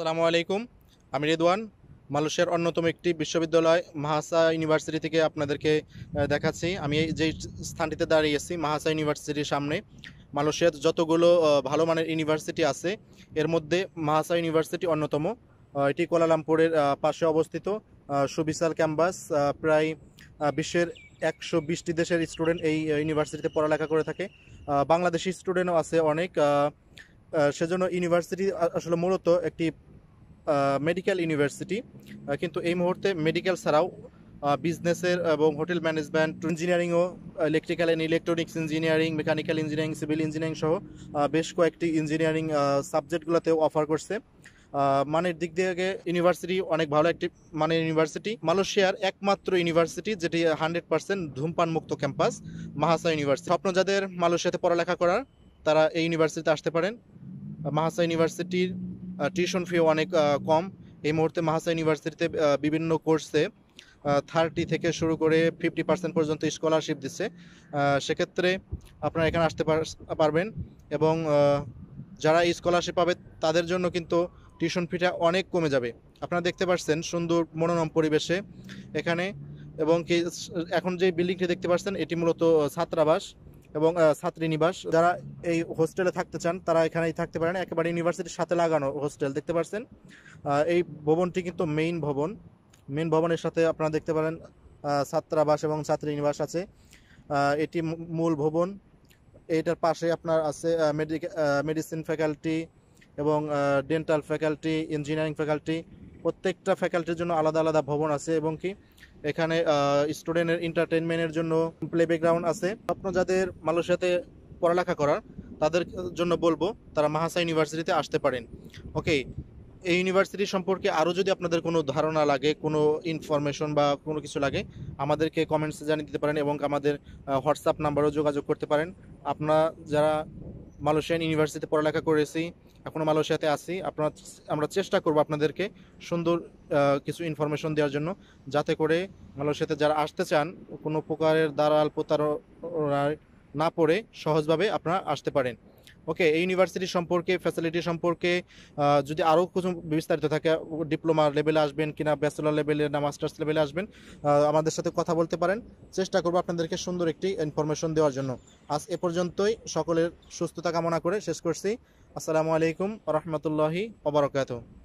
সালামু আলাইকুম আমি রেদওয়ান মালয়েশিয়ার অন্যতম একটি বিশ্ববিদ্যালয় মাহাসা ইউনিভার্সিটি থেকে আপনাদেরকে দেখাচ্ছি আমি যে স্থানটিতে দাঁড়িয়েছি মাহাসা ইউনিভার্সিটির সামনে মালয়েশিয়ার যতগুলো ভালো মানের ইউনিভার্সিটি আছে এর মধ্যে মাহাসা ইউনিভার্সিটি অন্যতম এটি কোয়ালালামপুরের পাশে অবস্থিত সুবিশাল ক্যাম্পাস প্রায় বিশ্বের একশো বিশটি দেশের স্টুডেন্ট এই ইউনিভার্সিটিতে পড়ালেখা করে থাকে বাংলাদেশি স্টুডেন্টও আছে অনেক সেজন্য ইউনিভার্সিটি আসলে মূলত একটি মেডিকেল ইউনিভার্সিটি কিন্তু এই মুহূর্তে মেডিকেল ছাড়াও বিজনেসের এবং হোটেল ম্যানেজমেন্ট ইঞ্জিনিয়ারিংও electrical and electronics engineering mechanical engineering civil engineering সহ বেশ কয়েকটি ইঞ্জিনিয়ারিং সাবজেক্টগুলোতেও অফার করছে মানের দিক দিয়ে ইউনিভার্সিটি অনেক ভালো একটি মানে ইউনিভার্সিটি মালয়েশিয়ার একমাত্র ইউনিভার্সিটি যেটি হান্ড্রেড পার্সেন্ট ধূমপান মুক্ত ক্যাম্পাস মাহাসা ইউনিভার্সিটি স্বপ্ন যাদের মালয়েশিয়াতে পড়ালেখা করার তারা এই ইউনিভার্সিটিতে আসতে পারেন মাহাসা ইউনিভার্সিটির টিউশন ফি অনেক কম এই মুহূর্তে মাহাসা ইউনিভার্সিটিতে বিভিন্ন কোর্সে থার্টি থেকে শুরু করে ফিফটি পার্সেন্ট পর্যন্ত স্কলারশিপ দিচ্ছে সেক্ষেত্রে আপনারা এখানে আসতে পারবেন এবং যারা স্কলারশিপ পাবে তাদের জন্য কিন্তু টিউশন ফিটা অনেক কমে যাবে আপনারা দেখতে পাচ্ছেন সুন্দর মনোরম পরিবেশে এখানে এবং কি এখন যে বিল্ডিংটি দেখতে পাচ্ছেন এটি মূলত ছাত্রাবাস এবং ছাত্রীনিবাস যারা এই হোস্টেলে থাকতে চান তারা এখানেই থাকতে পারেন একেবারে ইউনিভার্সিটির সাথে লাগানো হোস্টেল দেখতে পাচ্ছেন এই ভবনটি কিন্তু মেইন ভবন মেইন ভবনের সাথে আপনারা দেখতে পারেন ছাত্রাবাস এবং ছাত্রী নিবাস আছে এটি মূল ভবন এটার পাশে আপনার আছে মেডিসিন ফ্যাকাল্টি এবং ডেন্টাল ফ্যাকাল্টি ইঞ্জিনিয়ারিং ফ্যাকাল্টি প্রত্যেকটা ফ্যাকাল্টির জন্য আলাদা আলাদা ভবন আছে এবং কি এখানে স্টুডেন্টের এন্টারটেনমেন্টের জন্য প্লে ব্যাকগ্রাউন্ড আছে আপনার যাদের মালয়েশিয়াতে পড়ালেখা করার তাদের জন্য বলবো তারা মাহাসা ইউনিভার্সিটিতে আসতে পারেন ওকে এই ইউনিভার্সিটি সম্পর্কে আরও যদি আপনাদের কোনো ধারণা লাগে কোনো ইনফরমেশন বা কোনো কিছু লাগে আমাদেরকে কমেন্টসে জানিয়ে দিতে পারেন এবং আমাদের হোয়াটসঅ্যাপ নাম্বারও যোগাযোগ করতে পারেন আপনারা যারা মালয়েশিয়ান ইউনিভার্সিটিতে পড়ালেখা করেছি এখনও মালয়েশিয়াতে আছি আপনার আমরা চেষ্টা করব আপনাদেরকে সুন্দর কিছু ইনফরমেশন দেওয়ার জন্য যাতে করে মালয়েশিয়াতে যারা আসতে চান কোনো প্রকারের দ্বারা প্রতারণায় না পড়ে সহজভাবে আপনারা আসতে পারেন ওকে এই ইউনিভার্সিটি সম্পর্কে ফ্যাসিলিটি সম্পর্কে যদি আরও কিছু বিস্তারিত থাকে ডিপ্লোমা লেভেলে আসবেন কিনা ব্যাচেলার লেভেলে না মাস্টার্স লেভেলে আসবেন আমাদের সাথে কথা বলতে পারেন চেষ্টা করবো আপনাদেরকে সুন্দর একটি ইনফরমেশন দেওয়ার জন্য আজ এ পর্যন্তই সকলের সুস্থতা কামনা করে শেষ করছি আসসালামু আলাইকুম রহমতুল্লাহি ওবরাকাতু